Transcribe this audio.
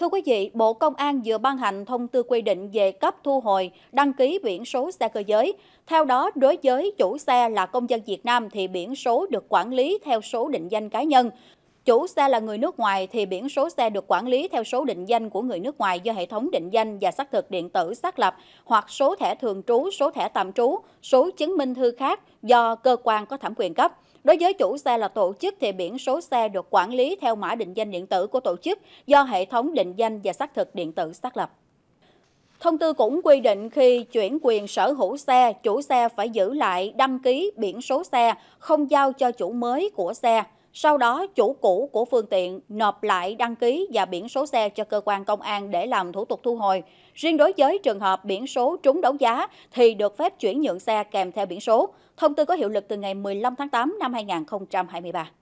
Thưa quý vị, Bộ Công an vừa ban hành thông tư quy định về cấp thu hồi đăng ký biển số xe cơ giới. Theo đó, đối với chủ xe là công dân Việt Nam thì biển số được quản lý theo số định danh cá nhân. Chủ xe là người nước ngoài thì biển số xe được quản lý theo số định danh của người nước ngoài do hệ thống định danh và xác thực điện tử xác lập hoặc số thẻ thường trú, số thẻ tạm trú, số chứng minh thư khác do cơ quan có thẩm quyền cấp. Đối với chủ xe là tổ chức thì biển số xe được quản lý theo mã định danh điện tử của tổ chức do hệ thống định danh và xác thực điện tử xác lập. Thông tư cũng quy định khi chuyển quyền sở hữu xe, chủ xe phải giữ lại đăng ký biển số xe, không giao cho chủ mới của xe. Sau đó, chủ cũ của phương tiện nộp lại đăng ký và biển số xe cho cơ quan công an để làm thủ tục thu hồi. Riêng đối với trường hợp biển số trúng đấu giá thì được phép chuyển nhượng xe kèm theo biển số. Thông tư có hiệu lực từ ngày 15 tháng 8 năm 2023.